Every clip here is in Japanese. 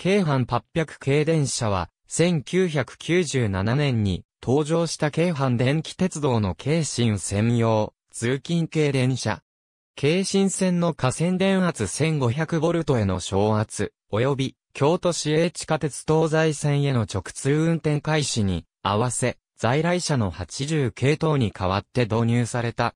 京阪800系電車は、1997年に登場した京阪電気鉄道の京神専用、通勤系電車。京神線の河川電圧 1500V への昇圧、及び京都市営地下鉄東西線への直通運転開始に合わせ、在来車の80系統に代わって導入された。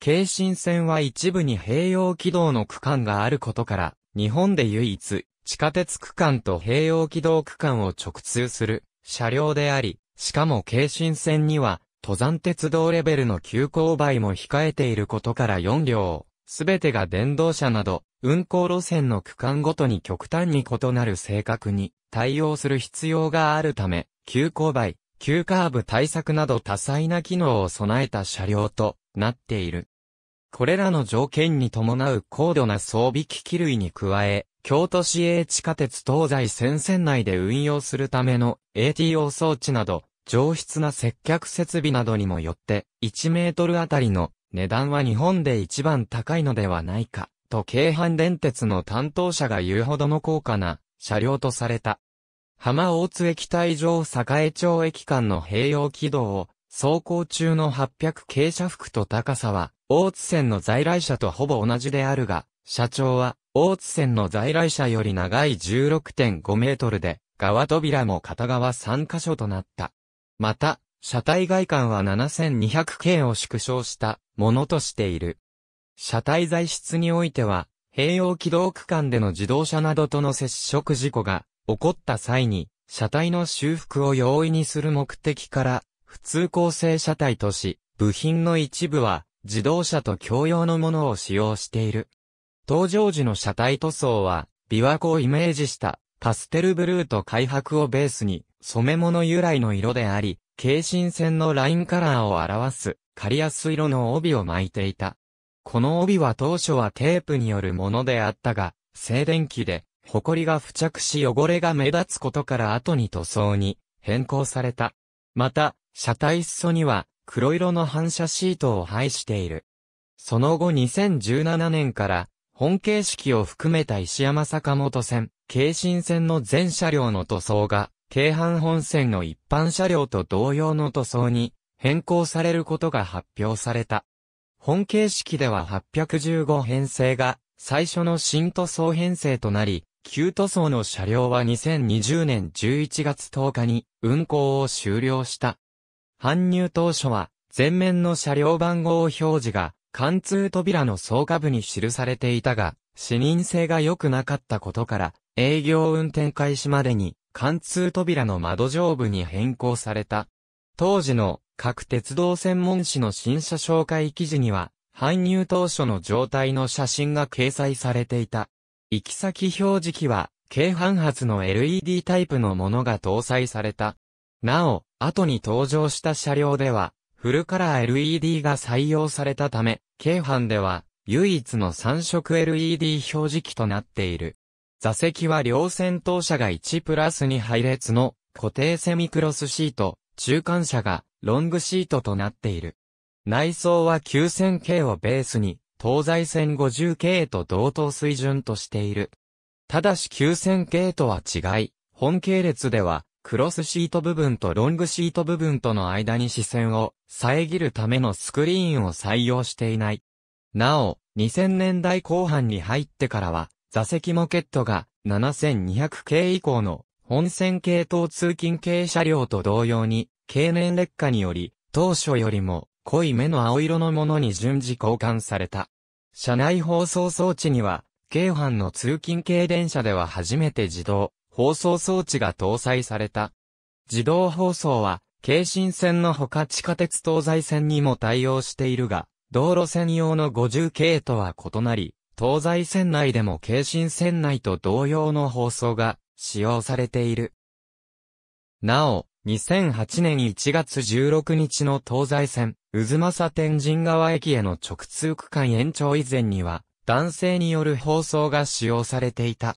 京神線は一部に併用軌道の区間があることから、日本で唯一、地下鉄区間と併用軌道区間を直通する車両であり、しかも京神線には、登山鉄道レベルの急勾配も控えていることから4両、すべてが電動車など、運行路線の区間ごとに極端に異なる性格に対応する必要があるため、急勾配、急カーブ対策など多彩な機能を備えた車両となっている。これらの条件に伴う高度な装備機器類に加え、京都市営地下鉄東西線線内で運用するための ATO 装置など、上質な接客設備などにもよって、1メートルあたりの値段は日本で一番高いのではないか、と京阪電鉄の担当者が言うほどの高価な車両とされた。浜大津駅対上栄町駅間の併用軌道を走行中の800傾斜幅と高さは、大津線の在来車とほぼ同じであるが、社長は、大津線の在来車より長い16.5メートルで、側扉も片側3カ所となった。また、車体外観は7200件を縮小したものとしている。車体材質においては、併用軌道区間での自動車などとの接触事故が起こった際に、車体の修復を容易にする目的から、普通構成車体とし、部品の一部は自動車と共用のものを使用している。登場時の車体塗装は、琵琶湖をイメージしたパステルブルーと開白をベースに、染め物由来の色であり、軽心線のラインカラーを表す、刈りす色の帯を巻いていた。この帯は当初はテープによるものであったが、静電気で、ホコリが付着し汚れが目立つことから後に塗装に変更された。また、車体裾には黒色の反射シートを配している。その後2017年から本形式を含めた石山坂本線、京神線の全車両の塗装が、京阪本線の一般車両と同様の塗装に変更されることが発表された。本形式では815編成が最初の新塗装編成となり、旧塗装の車両は2020年11月10日に運行を終了した。搬入当初は前面の車両番号表示が貫通扉の総下部に記されていたが、視認性が良くなかったことから、営業運転開始までに、貫通扉の窓上部に変更された。当時の各鉄道専門誌の新車紹介記事には、搬入当初の状態の写真が掲載されていた。行き先表示器は、軽反発の LED タイプのものが搭載された。なお、後に登場した車両では、フルカラー LED が採用されたため、京阪では唯一の3色 LED 表示器となっている。座席は両先頭車が1プラス2配列の固定セミクロスシート、中間車がロングシートとなっている。内装は9000 k をベースに、東西線50 k と同等水準としている。ただし9000 k とは違い、本系列ではクロスシート部分とロングシート部分との間に視線を遮るためのスクリーンを採用していない。なお、2000年代後半に入ってからは、座席モケットが7200系以降の本線系統通勤系車両と同様に、経年劣化により、当初よりも濃い目の青色のものに順次交換された。車内放送装置には、京阪の通勤系電車では初めて自動、放送装置が搭載された。自動放送は、京浜線のほか地下鉄東西線にも対応しているが、道路線用の50系とは異なり、東西線内でも京浜線内と同様の放送が使用されている。なお、2008年1月16日の東西線、渦政天神川駅への直通区間延長以前には、男性による放送が使用されていた。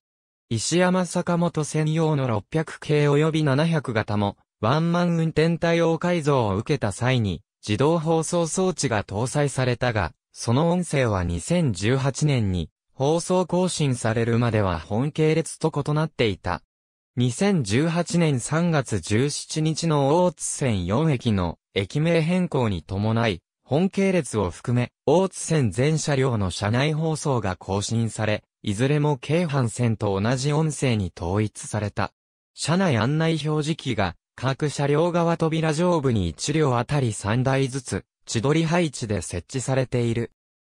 石山坂本専用の600系及び700型も、ワンマン運転対応改造を受けた際に、自動放送装置が搭載されたが、その音声は2018年に、放送更新されるまでは本系列と異なっていた。2018年3月17日の大津線4駅の駅名変更に伴い、本系列を含め、大津線全車両の車内放送が更新され、いずれも京阪線と同じ音声に統一された。車内案内表示器が、各車両側扉上部に1両あたり3台ずつ、千鳥配置で設置されている。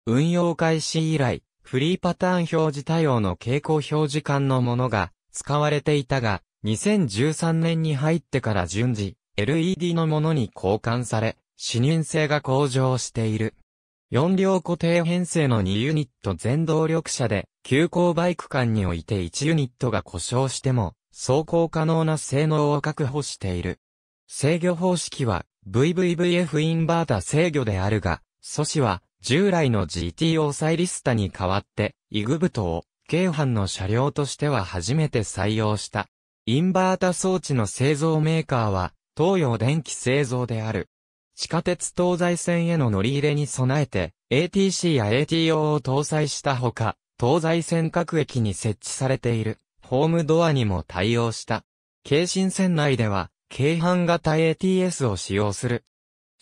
運用開始以来、フリーパターン表示対応の傾向表示管のものが使われていたが、2013年に入ってから順次、LED のものに交換され、視認性が向上している。4両固定編成の2ユニット全動力車で、急行バイク間において1ユニットが故障しても、走行可能な性能を確保している。制御方式は VVVF インバータ制御であるが、素子は従来の GTO サイリスタに代わって、イグブトを軽犯の車両としては初めて採用した。インバータ装置の製造メーカーは、東洋電気製造である。地下鉄東西線への乗り入れに備えて、ATC や ATO を搭載したほか、東西線各駅に設置されているホームドアにも対応した。京新線内では、京阪型 ATS を使用する。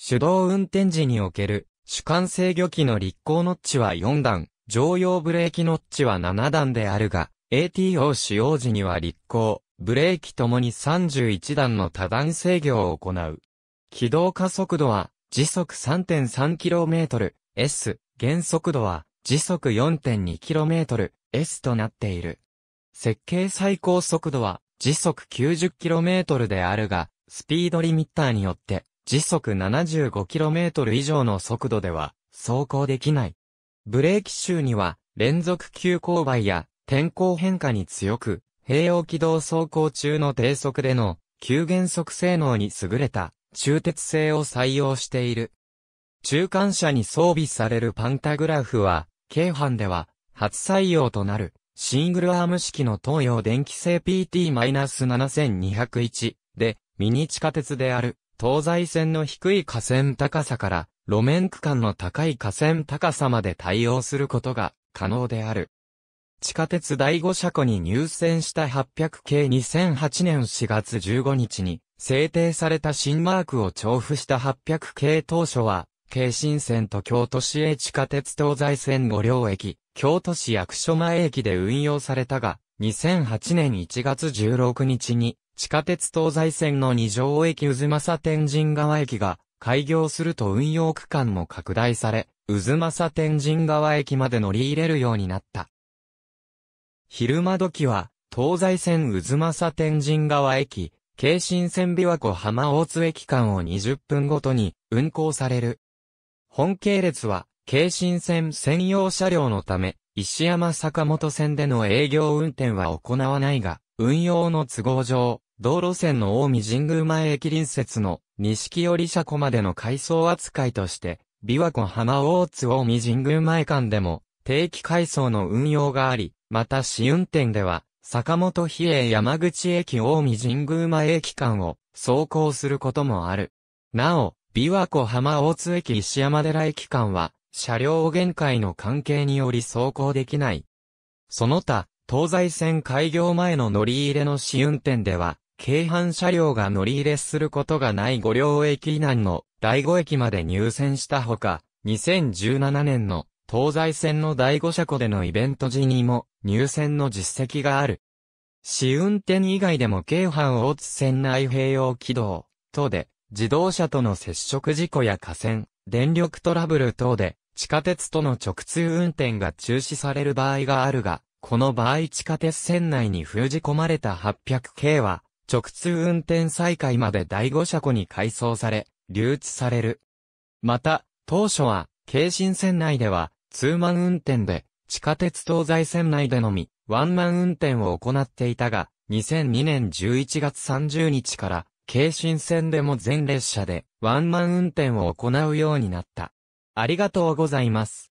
手動運転時における主管制御機の立行ノッチは4段、常用ブレーキノッチは7段であるが、ATO 使用時には立行、ブレーキともに31段の多段制御を行う。軌道加速度は時速 3.3km、S、減速度は時速 4.2km、S となっている。設計最高速度は時速 90km であるが、スピードリミッターによって時速 75km 以上の速度では走行できない。ブレーキ周には連続急勾配や天候変化に強く、併用軌道走行中の低速での急減速性能に優れた中鉄性を採用している。中間車に装備されるパンタグラフは京阪では、初採用となる、シングルアーム式の東洋電気製 PT-7201 で、ミニ地下鉄である、東西線の低い河川高さから、路面区間の高い河川高さまで対応することが可能である。地下鉄第5車庫に入線した800系2008年4月15日に制定された新マークを調布した800系当初は京新線と京都市営地下鉄東西線五両駅、京都市役所前駅で運用されたが、2008年1月16日に、地下鉄東西線の二条駅渦政天神川駅が開業すると運用区間も拡大され、渦政天神川駅まで乗り入れるようになった。昼間時は、東西線渦政天神川駅、京新線琵琶湖浜大津駅間を20分ごとに運行される本系列は、京神線専用車両のため、石山坂本線での営業運転は行わないが、運用の都合上、道路線の近江神宮前駅隣接の錦織車庫までの改装扱いとして、琵琶湖浜大津近江神宮前間でも定期改装の運用があり、また試運転では、坂本比叡山口駅近江神宮前駅間を走行することもある。なお、琵琶湖浜大津駅石山寺駅間は、車両限界の関係により走行できない。その他、東西線開業前の乗り入れの試運転では、京阪車両が乗り入れすることがない五両駅以南の第五駅まで入線したほか、2017年の東西線の第五車庫でのイベント時にも入線の実績がある。試運転以外でも京阪大津線内併用軌道、等で自動車との接触事故や河川、電力トラブル等で、地下鉄との直通運転が中止される場合があるが、この場合地下鉄線内に封じ込まれた800系は、直通運転再開まで第5車庫に改装され、留置される。また、当初は、京神線内では、通満運転で、地下鉄東西線内でのみ、ワンマン運転を行っていたが、2002年11月30日から、京神線でも全列車でワンマン運転を行うようになった。ありがとうございます。